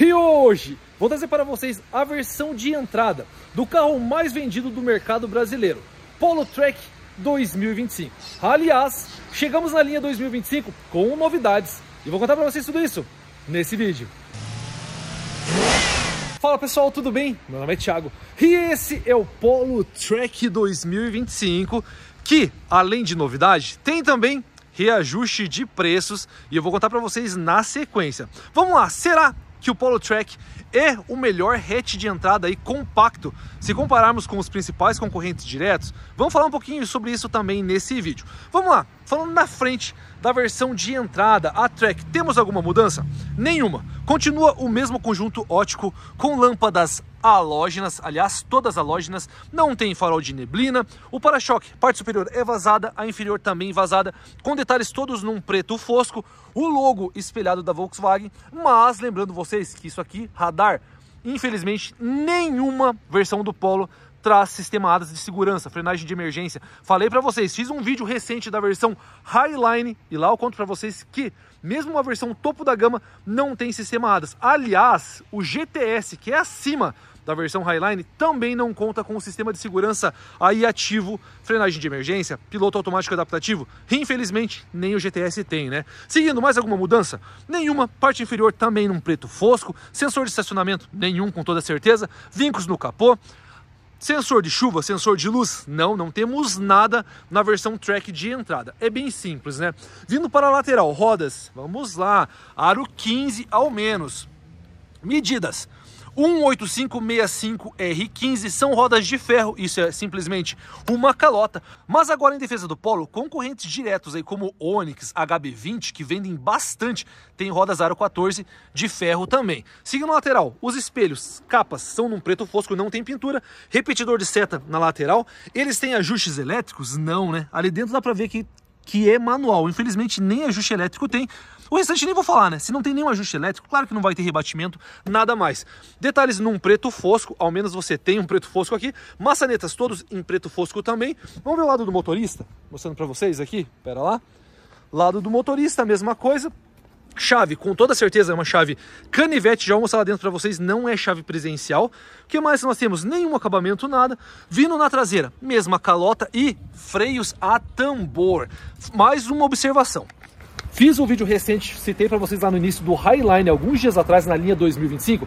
E hoje vou trazer para vocês a versão de entrada do carro mais vendido do mercado brasileiro, Polo Track 2025. Aliás, chegamos na linha 2025 com novidades e vou contar para vocês tudo isso nesse vídeo. Fala pessoal, tudo bem? Meu nome é Thiago e esse é o Polo Track 2025 que, além de novidade, tem também reajuste de preços e eu vou contar para vocês na sequência. Vamos lá, será que o Polo Track é o melhor hatch de entrada e compacto. Se compararmos com os principais concorrentes diretos, vamos falar um pouquinho sobre isso também nesse vídeo. Vamos lá, falando na frente da versão de entrada, a Trek. Temos alguma mudança? Nenhuma. Continua o mesmo conjunto ótico com lâmpadas halógenas, aliás, todas halógenas, não tem farol de neblina. O para-choque, parte superior é vazada, a inferior também vazada, com detalhes todos num preto fosco, o logo espelhado da Volkswagen, mas lembrando vocês que isso aqui, radar, infelizmente, nenhuma versão do Polo traz sistemadas de segurança, frenagem de emergência. Falei para vocês, fiz um vídeo recente da versão Highline e lá eu conto para vocês que mesmo uma versão topo da gama não tem sistemadas. Aliás, o GTS, que é acima da versão Highline também não conta com o sistema de segurança aí ativo, frenagem de emergência, piloto automático adaptativo. Infelizmente, nem o GTS tem, né? Seguindo, mais alguma mudança? Nenhuma. Parte inferior também num preto fosco. Sensor de estacionamento? Nenhum, com toda certeza. Vincos no capô. Sensor de chuva, sensor de luz? Não, não temos nada na versão track de entrada. É bem simples, né? Vindo para a lateral, rodas, vamos lá, aro 15 ao menos. Medidas, 18565R15 são rodas de ferro, isso é simplesmente uma calota. Mas agora em defesa do polo, concorrentes diretos aí como Onix, HB20, que vendem bastante, tem rodas aro 14 de ferro também. Siga na lateral, os espelhos, capas são num preto fosco, não tem pintura, repetidor de seta na lateral. Eles têm ajustes elétricos? Não, né? Ali dentro dá para ver que que é manual. Infelizmente, nem ajuste elétrico tem, o restante nem vou falar, né? Se não tem nenhum ajuste elétrico, claro que não vai ter rebatimento, nada mais. Detalhes num preto fosco, ao menos você tem um preto fosco aqui. Maçanetas todos em preto fosco também. Vamos ver o lado do motorista, mostrando para vocês aqui, pera lá. Lado do motorista, mesma coisa. Chave, com toda certeza é uma chave canivete, já vou mostrar lá dentro para vocês, não é chave presencial. O que mais nós temos? Nenhum acabamento, nada. Vindo na traseira, mesma calota e freios a tambor. Mais uma observação, Fiz um vídeo recente, citei para vocês lá no início do Highline, alguns dias atrás, na linha 2025.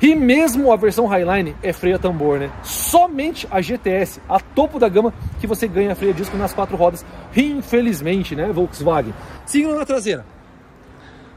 E mesmo a versão Highline é freio a tambor, né? Somente a GTS, a topo da gama, que você ganha freio a disco nas quatro rodas. Infelizmente, né, Volkswagen. Seguindo na traseira.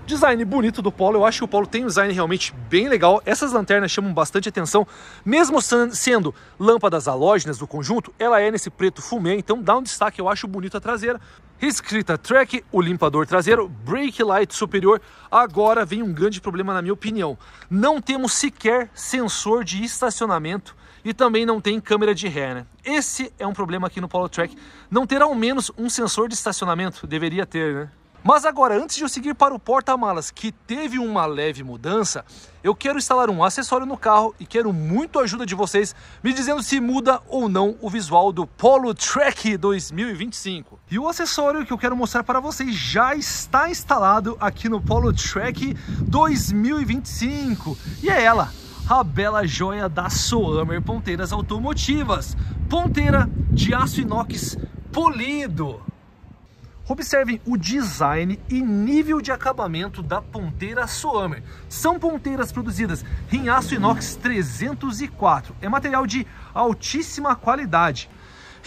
Design bonito do Polo, eu acho que o Polo tem um design realmente bem legal. Essas lanternas chamam bastante atenção, mesmo sendo lâmpadas halógenas do conjunto, ela é nesse preto fumê, então dá um destaque, eu acho bonito a traseira. Escrita track, o limpador traseiro, brake light superior. Agora vem um grande problema na minha opinião. Não temos sequer sensor de estacionamento e também não tem câmera de ré, né? Esse é um problema aqui no Polo Track. Não ter ao menos um sensor de estacionamento, deveria ter, né? Mas agora, antes de eu seguir para o porta-malas, que teve uma leve mudança, eu quero instalar um acessório no carro e quero muito a ajuda de vocês me dizendo se muda ou não o visual do Polo Track 2025. E o acessório que eu quero mostrar para vocês já está instalado aqui no Polo Track 2025. E é ela, a bela joia da Soamer Ponteiras Automotivas. Ponteira de aço inox polido. Observem o design e nível de acabamento da ponteira Soamer. São ponteiras produzidas em aço inox 304. É material de altíssima qualidade.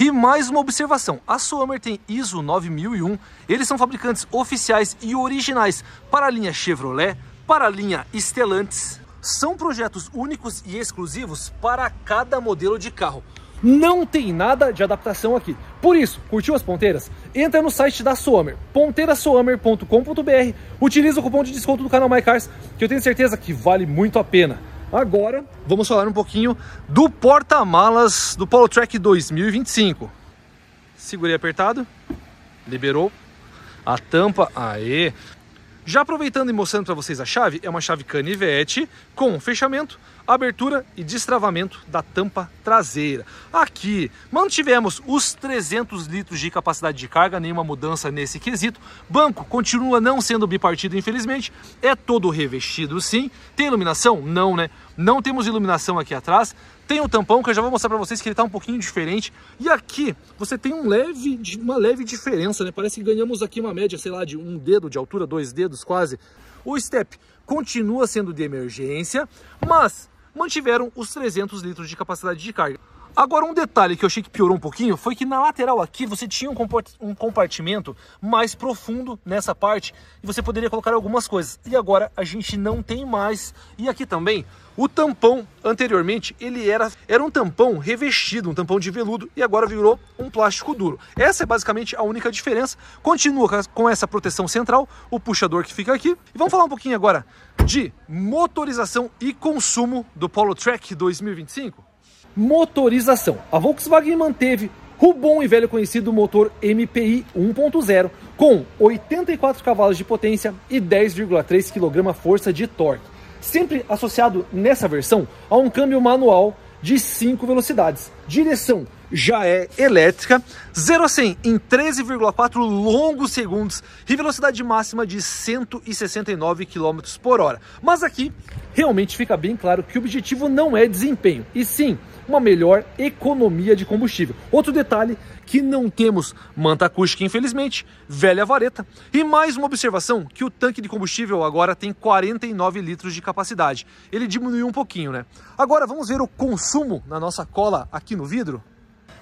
E mais uma observação, a Soamer tem ISO 9001, eles são fabricantes oficiais e originais para a linha Chevrolet, para a linha Stellantis. São projetos únicos e exclusivos para cada modelo de carro. Não tem nada de adaptação aqui. Por isso, curtiu as ponteiras? Entra no site da Soamer, ponteirasoamer.com.br, utiliza o cupom de desconto do canal MyCars, que eu tenho certeza que vale muito a pena. Agora, vamos falar um pouquinho do porta-malas do Polo Track 2025. Segurei apertado, liberou a tampa, aê! Já aproveitando e mostrando para vocês a chave, é uma chave canivete com fechamento abertura e destravamento da tampa traseira. Aqui mantivemos os 300 litros de capacidade de carga, nenhuma mudança nesse quesito. Banco continua não sendo bipartido, infelizmente. É todo revestido, sim. Tem iluminação? Não, né? Não temos iluminação aqui atrás. Tem o tampão que eu já vou mostrar para vocês que ele tá um pouquinho diferente. E aqui você tem um leve, uma leve diferença, né? Parece que ganhamos aqui uma média, sei lá, de um dedo de altura, dois dedos quase. O step continua sendo de emergência, mas mantiveram os 300 litros de capacidade de carga. Agora, um detalhe que eu achei que piorou um pouquinho foi que na lateral aqui você tinha um, compartimento mais profundo nessa parte e você poderia colocar algumas coisas. E agora a gente não tem mais. E aqui também, o tampão anteriormente, ele era, era um tampão revestido, um tampão de veludo e agora virou um plástico duro. Essa é basicamente a única diferença. Continua com essa proteção central, o puxador que fica aqui. E vamos falar um pouquinho agora de motorização e consumo do Polo Track 2025? motorização. A Volkswagen manteve o bom e velho conhecido motor MPI 1.0 com 84 cavalos de potência e 10,3 kg-força de torque, sempre associado nessa versão a um câmbio manual de 5 velocidades. Direção já é elétrica, 0 a 100 em 13,4 longos segundos e velocidade máxima de 169 km por hora. Mas aqui realmente fica bem claro que o objetivo não é desempenho, e sim uma melhor economia de combustível. Outro detalhe que não temos manta acústica, infelizmente, velha vareta. E mais uma observação que o tanque de combustível agora tem 49 litros de capacidade. Ele diminuiu um pouquinho, né? Agora vamos ver o consumo na nossa cola aqui no vidro.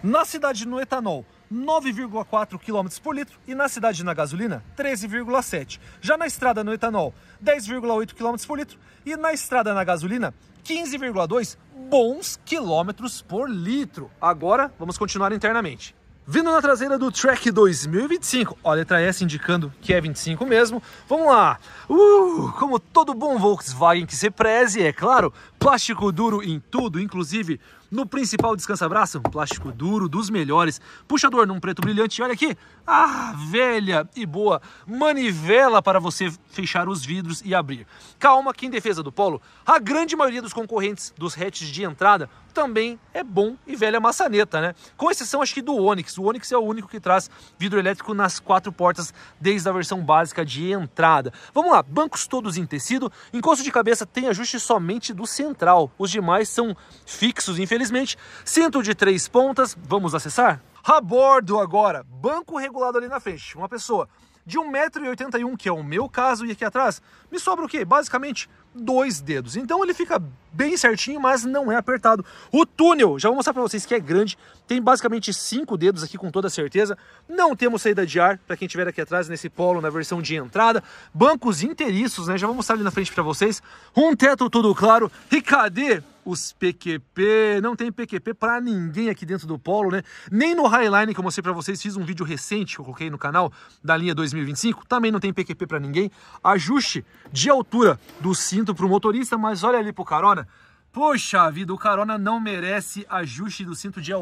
Na cidade no etanol, 9,4 km por litro e na cidade na gasolina 13,7. Já na estrada no etanol, 10,8 km por litro e na estrada na gasolina 15,2 bons quilômetros por litro. Agora vamos continuar internamente. Vindo na traseira do Track 2025, ó, a letra S indicando que é 25 mesmo. Vamos lá! Uh, como todo bom Volkswagen que se preze, é claro, plástico duro em tudo, inclusive no principal descansa-braço, plástico duro dos melhores, puxador num preto brilhante e olha aqui, a velha e boa manivela para você fechar os vidros e abrir. Calma que em defesa do Polo, a grande maioria dos concorrentes dos hatches de entrada também é bom e velha maçaneta, né? Com exceção acho que do Onix, o Onix é o único que traz vidro elétrico nas quatro portas desde a versão básica de entrada. Vamos lá, bancos todos em tecido, encosto de cabeça tem ajuste somente do central, os demais são fixos, infelizmente infelizmente. Cinto de três pontas, vamos acessar? A bordo agora, banco regulado ali na frente, uma pessoa de 1,81m, que é o meu caso, e aqui atrás, me sobra o quê? Basicamente, dois dedos. Então ele fica bem certinho, mas não é apertado. O túnel, já vou mostrar para vocês que é grande, tem basicamente cinco dedos aqui com toda certeza. Não temos saída de ar, para quem estiver aqui atrás nesse polo, na versão de entrada. Bancos inteiriços, né? Já vou mostrar ali na frente para vocês. Um teto todo claro. E cadê os PQP. Não tem PQP para ninguém aqui dentro do Polo, né? Nem no Highline que eu mostrei para vocês, fiz um vídeo recente que eu coloquei no canal da linha 2025, também não tem PQP para ninguém. Ajuste de altura do cinto para o motorista, mas olha ali pro carona, Poxa vida, o carona não merece ajuste do cinto de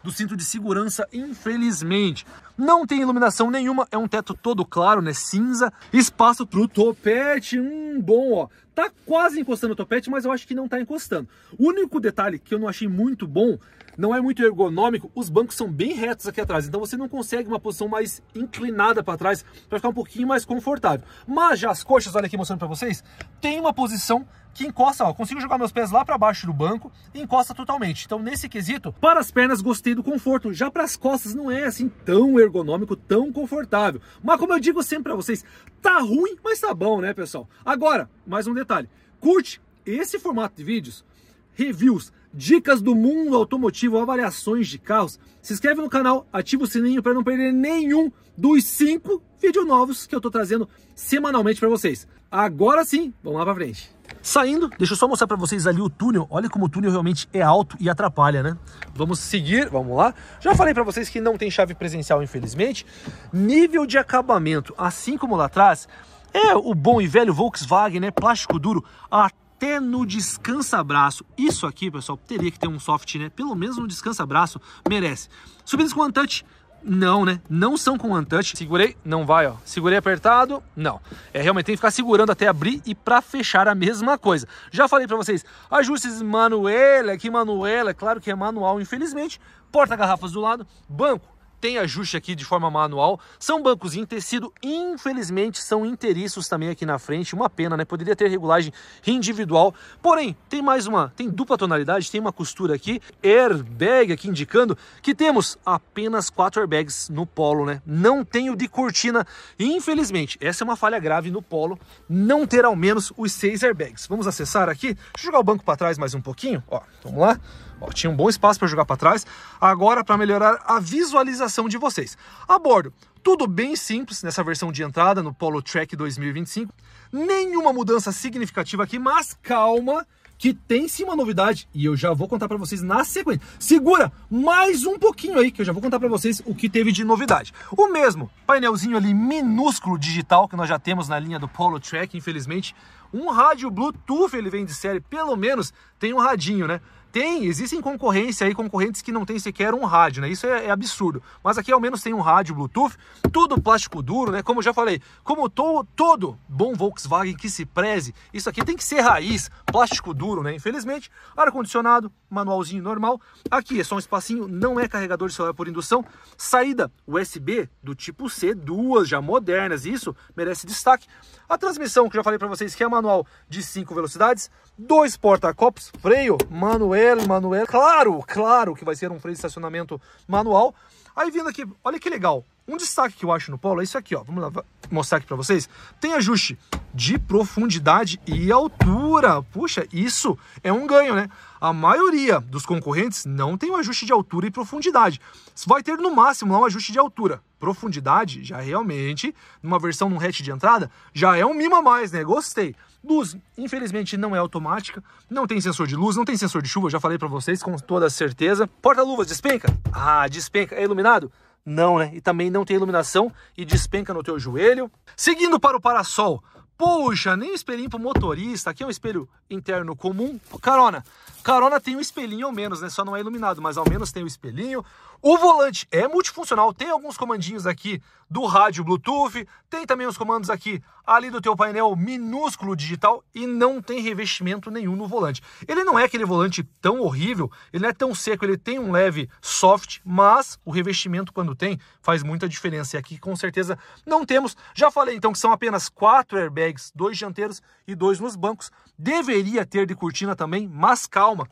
do cinto de segurança, infelizmente. Não tem iluminação nenhuma, é um teto todo claro, né, cinza. Espaço para o topete, hum, bom, ó. Tá quase encostando o topete, mas eu acho que não tá encostando. O único detalhe que eu não achei muito bom não é muito ergonômico, os bancos são bem retos aqui atrás, então você não consegue uma posição mais inclinada para trás para ficar um pouquinho mais confortável. Mas já as coxas, olha aqui mostrando para vocês, tem uma posição que encosta, ó, consigo jogar meus pés lá para baixo do banco e encosta totalmente. Então, nesse quesito, para as pernas gostei do conforto, já para as costas não é assim tão ergonômico, tão confortável. Mas como eu digo sempre para vocês, tá ruim, mas tá bom, né, pessoal? Agora, mais um detalhe. Curte esse formato de vídeos, reviews, dicas do mundo automotivo, avaliações de carros. Se inscreve no canal, ativa o sininho para não perder nenhum dos cinco vídeos novos que eu estou trazendo semanalmente para vocês. Agora sim, vamos lá para frente. Saindo, deixa eu só mostrar para vocês ali o túnel. Olha como o túnel realmente é alto e atrapalha, né? Vamos seguir, vamos lá. Já falei para vocês que não tem chave presencial, infelizmente. Nível de acabamento, assim como lá atrás, é o bom e velho Volkswagen, né? Plástico duro. A até no descansa-braço. Isso aqui, pessoal, teria que ter um soft, né? Pelo menos no descansa-braço merece. Subidas com untouch, não, né? Não são com untouch. Segurei, não vai, ó. Segurei apertado, não. É realmente tem que ficar segurando até abrir e para fechar a mesma coisa. Já falei para vocês, ajustes manuela, que manuela, é claro que é manual, infelizmente. Porta-garrafas do lado, banco, tem ajuste aqui de forma manual. São bancos em tecido, infelizmente são inteiriços também aqui na frente, uma pena, né? Poderia ter regulagem individual. Porém, tem mais uma, tem dupla tonalidade, tem uma costura aqui, airbag aqui indicando que temos apenas quatro airbags no Polo, né? Não tem o de cortina, infelizmente. Essa é uma falha grave no Polo, não ter ao menos os seis airbags. Vamos acessar aqui. Deixa eu jogar o banco para trás mais um pouquinho, ó. Vamos lá. Ó, tinha um bom espaço para jogar para trás. Agora, para melhorar a visualização recomendação de vocês. A bordo, tudo bem simples nessa versão de entrada no Polo Track 2025. Nenhuma mudança significativa aqui, mas calma que tem sim uma novidade e eu já vou contar para vocês na sequência. Segura mais um pouquinho aí que eu já vou contar para vocês o que teve de novidade. O mesmo painelzinho ali minúsculo digital que nós já temos na linha do Polo Track, infelizmente, um rádio Bluetooth ele vem de série, pelo menos tem um radinho, né? Tem, existem concorrência aí, concorrentes que não tem sequer um rádio, né? Isso é, é, absurdo. Mas aqui ao menos tem um rádio Bluetooth, tudo plástico duro, né? Como eu já falei, como to, todo bom Volkswagen que se preze, isso aqui tem que ser raiz, plástico duro, né? Infelizmente, ar-condicionado, manualzinho normal. Aqui é só um espacinho, não é carregador de celular por indução. Saída USB do tipo C, duas já modernas, isso merece destaque. A transmissão, que eu já falei para vocês que é manual de cinco velocidades, dois porta-copos, freio manual Manuel, Manuel. Claro, claro que vai ser um freio de estacionamento manual. Aí vindo aqui, olha que legal. Um destaque que eu acho no Polo é isso aqui, ó. Vamos lá, mostrar aqui para vocês. Tem ajuste de profundidade e altura. Puxa, isso é um ganho, né? A maioria dos concorrentes não tem um ajuste de altura e profundidade. Vai ter no máximo lá um ajuste de altura profundidade, já realmente, numa versão num hatch de entrada, já é um mimo a mais, né? Gostei. Luz, infelizmente, não é automática, não tem sensor de luz, não tem sensor de chuva, já falei para vocês com toda certeza. Porta-luvas despenca? Ah, despenca. É iluminado? Não, né? E também não tem iluminação e despenca no teu joelho. Seguindo para o parasol, Puxa, nem espelhinho pro motorista. Aqui é um espelho interno comum. Carona. Carona tem um espelhinho ao menos, né? Só não é iluminado, mas ao menos tem o um espelhinho. O volante é multifuncional. Tem alguns comandinhos aqui do rádio Bluetooth, tem também os comandos aqui ali do teu painel minúsculo digital e não tem revestimento nenhum no volante. Ele não é aquele volante tão horrível, ele não é tão seco, ele tem um leve soft, mas o revestimento quando tem faz muita diferença e aqui com certeza não temos. Já falei então que são apenas quatro airbags, dois dianteiros e dois nos bancos. Deveria ter de cortina também, mas calma,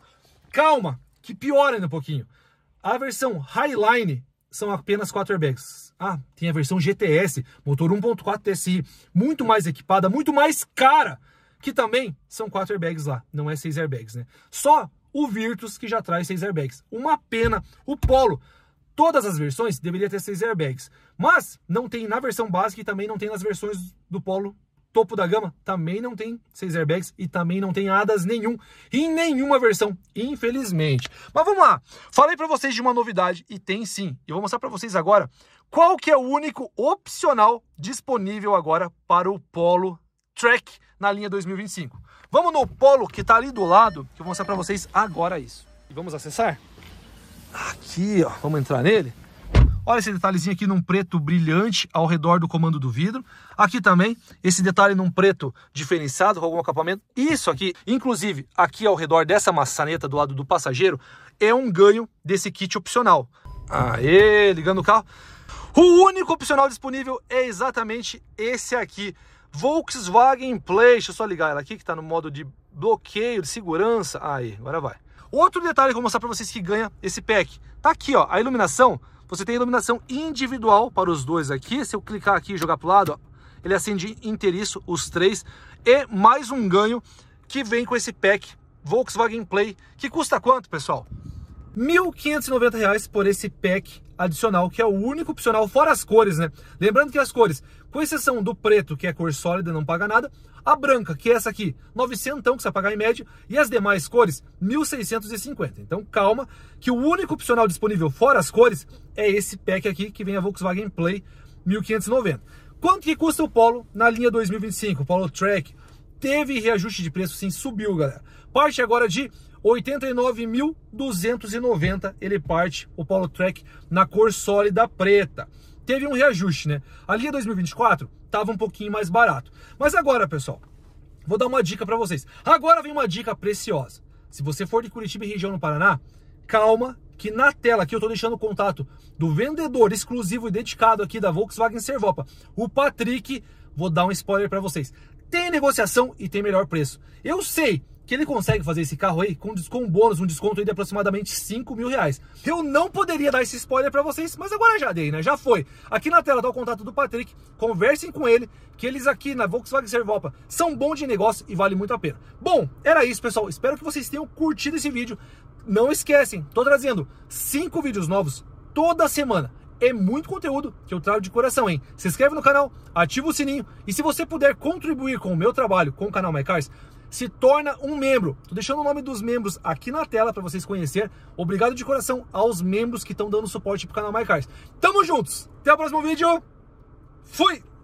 calma, que piora ainda um pouquinho. A versão Highline são apenas quarterbacks. Ah, tem a versão GTS, motor 1.4 TSI, muito mais equipada, muito mais cara, que também são quatro airbags lá, não é seis airbags, né? Só o Virtus que já traz seis airbags. Uma pena, o Polo, todas as versões deveria ter seis airbags, mas não tem na versão básica e também não tem nas versões do Polo topo da gama também não tem seis airbags e também não tem ADAS nenhum, em nenhuma versão, infelizmente. Mas vamos lá, falei para vocês de uma novidade e tem sim. Eu vou mostrar para vocês agora qual que é o único opcional disponível agora para o Polo Track na linha 2025. Vamos no Polo que está ali do lado, que eu vou mostrar para vocês agora isso. E vamos acessar? Aqui, ó, vamos entrar nele. Olha esse detalhezinho aqui num preto brilhante ao redor do comando do vidro. Aqui também, esse detalhe num preto diferenciado com algum acabamento. Isso aqui, inclusive aqui ao redor dessa maçaneta do lado do passageiro, é um ganho desse kit opcional. Aê, ligando o carro. O único opcional disponível é exatamente esse aqui. Volkswagen Play, deixa eu só ligar ela aqui que está no modo de bloqueio, de segurança. Aí, agora vai. Outro detalhe que eu vou mostrar para vocês que ganha esse pack. Tá aqui, ó, a iluminação você tem iluminação individual para os dois aqui. Se eu clicar aqui e jogar para o lado, ó, ele acende inteiriço os três. E mais um ganho que vem com esse pack Volkswagen Play, que custa quanto, pessoal? R$ 1.590 por esse pack adicional, que é o único opcional, fora as cores, né? Lembrando que as cores, com exceção do preto, que é cor sólida, não paga nada, a branca, que é essa aqui, 900, que você vai pagar em média, e as demais cores, 1.650. Então calma, que o único opcional disponível fora as cores é esse pack aqui, que vem a Volkswagen Play 1.590. Quanto que custa o Polo na linha 2025? O Polo Track teve reajuste de preço, sim, subiu, galera. Parte agora de 89.290 ele parte o Polo Track na cor sólida preta. Teve um reajuste, né? A linha 2024 estava um pouquinho mais barato. Mas agora, pessoal, vou dar uma dica para vocês. Agora vem uma dica preciosa. Se você for de Curitiba e região no Paraná, calma que na tela aqui eu estou deixando o contato do vendedor exclusivo e dedicado aqui da Volkswagen Servopa, o Patrick. Vou dar um spoiler para vocês. Tem negociação e tem melhor preço. Eu sei que ele consegue fazer esse carro aí com desconto, um bônus, um desconto aí de aproximadamente 5 mil reais. Eu não poderia dar esse spoiler para vocês, mas agora já dei, né? Já foi. Aqui na tela tá o contato do Patrick, conversem com ele, que eles aqui na Volkswagen Servopa são bons de negócio e vale muito a pena. Bom, era isso, pessoal. Espero que vocês tenham curtido esse vídeo. Não esquecem, tô trazendo 5 vídeos novos toda semana é muito conteúdo que eu trago de coração, hein? Se inscreve no canal, ativa o sininho e se você puder contribuir com o meu trabalho com o canal MyCars, se torna um membro. Estou deixando o nome dos membros aqui na tela para vocês conhecer. Obrigado de coração aos membros que estão dando suporte para o canal MyCars. Tamo juntos! Até o próximo vídeo. Fui!